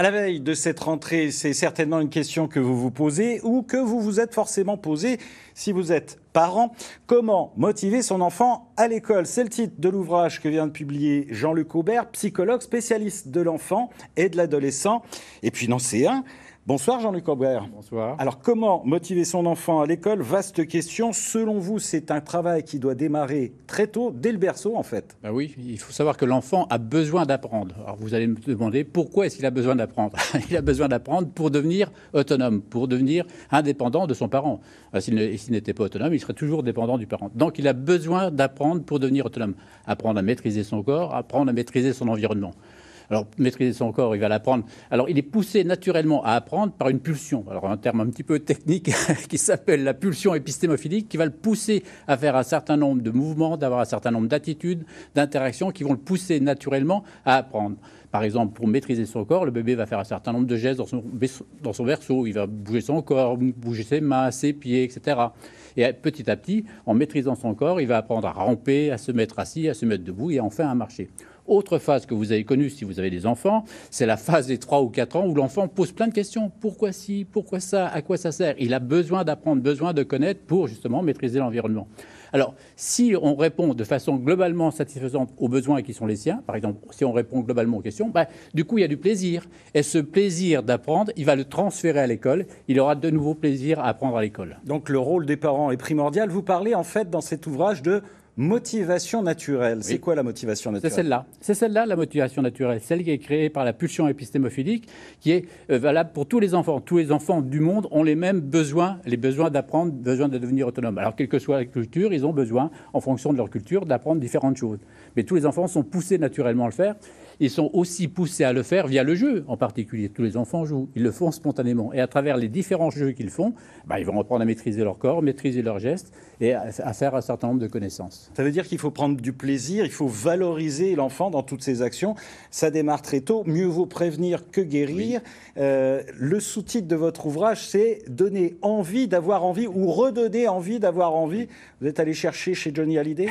À la veille de cette rentrée, c'est certainement une question que vous vous posez ou que vous vous êtes forcément posée si vous êtes parent. Comment motiver son enfant à l'école C'est le titre de l'ouvrage que vient de publier Jean-Luc Aubert, psychologue spécialiste de l'enfant et de l'adolescent. Et puis non, c'est un. Bonsoir Jean-Luc Aubert. Bonsoir. Alors comment motiver son enfant à l'école Vaste question. Selon vous, c'est un travail qui doit démarrer très tôt, dès le berceau en fait. Bah oui, il faut savoir que l'enfant a besoin d'apprendre. Alors vous allez me demander pourquoi est-ce qu'il a besoin d'apprendre Il a besoin d'apprendre pour devenir autonome, pour devenir indépendant de son parent. Euh, s'il n'était pas autonome, il serait toujours dépendant du parent. Donc il a besoin d'apprendre pour devenir autonome. Apprendre à maîtriser son corps, apprendre à maîtriser son environnement. Alors, maîtriser son corps, il va l'apprendre. Alors, il est poussé naturellement à apprendre par une pulsion. Alors, un terme un petit peu technique qui s'appelle la pulsion épistémophilique, qui va le pousser à faire un certain nombre de mouvements, d'avoir un certain nombre d'attitudes, d'interactions qui vont le pousser naturellement à apprendre. Par exemple, pour maîtriser son corps, le bébé va faire un certain nombre de gestes dans son, dans berceau. Il va bouger son corps, bouger ses mains, ses pieds, etc. Et petit à petit, en maîtrisant son corps, il va apprendre à ramper, à se mettre assis, à se mettre debout et enfin à marcher. Autre phase que vous avez connue si vous avez des enfants, c'est la phase des 3 ou 4 ans où l'enfant pose plein de questions. Pourquoi si Pourquoi ça À quoi ça sert Il a besoin d'apprendre, besoin de connaître pour justement maîtriser l'environnement. Alors, si on répond de façon globalement satisfaisante aux besoins qui sont les siens, par exemple, si on répond globalement aux questions, bah, du coup, il y a du plaisir. Et ce plaisir d'apprendre, il va le transférer à l'école. Il aura de nouveau plaisir à apprendre à l'école. Donc, le rôle des parents est primordial. Vous parlez, en fait, dans cet ouvrage de motivation naturelle. C'est quoi la motivation naturelle C'est celle-là. C'est celle-là la motivation naturelle, celle qui est créée par la pulsion épistémophilique, qui est euh, valable pour tous les enfants. Tous les enfants du monde ont les mêmes besoins, les besoins d'apprendre, besoin de devenir autonome. Alors quelle que soit la culture, ils ont besoin, en fonction de leur culture, d'apprendre différentes choses. Mais tous les enfants sont poussés naturellement à le faire. Ils sont aussi poussés à le faire via le jeu, en particulier. Tous les enfants jouent, ils le font spontanément. Et à travers les différents jeux qu'ils font, bah, ils vont apprendre à maîtriser leur corps, maîtriser leurs gestes et à faire un certain nombre de connaissances. Ça veut dire qu'il faut prendre du plaisir, il faut valoriser l'enfant dans toutes ses actions. Ça démarre très tôt. Mieux vaut prévenir que guérir. Euh, le sous-titre de votre ouvrage, c'est donner envie d'avoir envie ou redonner envie d'avoir envie. Vous êtes allé chercher chez Johnny Hallyday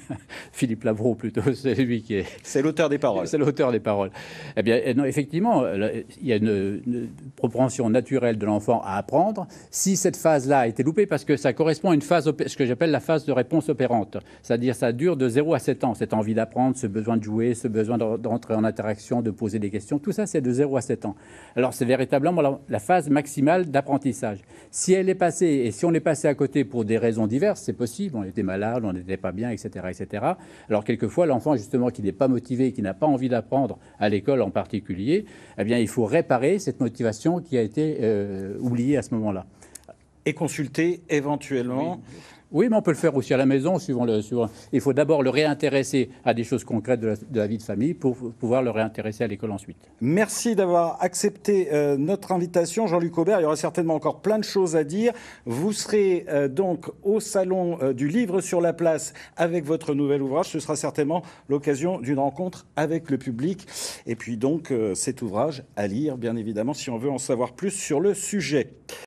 Philippe Lavro plutôt, c'est lui qui est. C'est l'auteur des paroles. C'est l'auteur des paroles. Eh bien, eh non, effectivement, il y a une, une propension naturelle de l'enfant à apprendre. Si cette phase-là a été loupée, parce que ça correspond à une phase, ce que j'appelle la phase de réponse opérante. C'est-à-dire ça dure de 0 à 7 ans, cette envie d'apprendre, ce besoin de jouer, ce besoin d'entrer en interaction, de poser des questions, tout ça c'est de 0 à 7 ans. Alors c'est véritablement la phase maximale d'apprentissage. Si elle est passée, et si on est passé à côté pour des raisons diverses, c'est possible, on était malade, on n'était pas bien, etc. etc. alors quelquefois l'enfant justement qui n'est pas motivé, qui n'a pas envie d'apprendre, à l'école en particulier, eh bien il faut réparer cette motivation qui a été euh, oubliée à ce moment-là. Et consulter éventuellement. Oui, mais on peut le faire aussi à la maison. Suivant le, Il faut d'abord le réintéresser à des choses concrètes de la, vie de famille pour pouvoir le réintéresser à l'école ensuite. Merci d'avoir accepté euh, notre invitation, Jean-Luc Aubert. Il y aura certainement encore plein de choses à dire. Vous serez euh, donc au Salon euh, du Livre sur la Place avec votre nouvel ouvrage. Ce sera certainement l'occasion d'une rencontre avec le public. Et puis donc cet ouvrage à lire, bien évidemment, si on veut en savoir plus sur le sujet.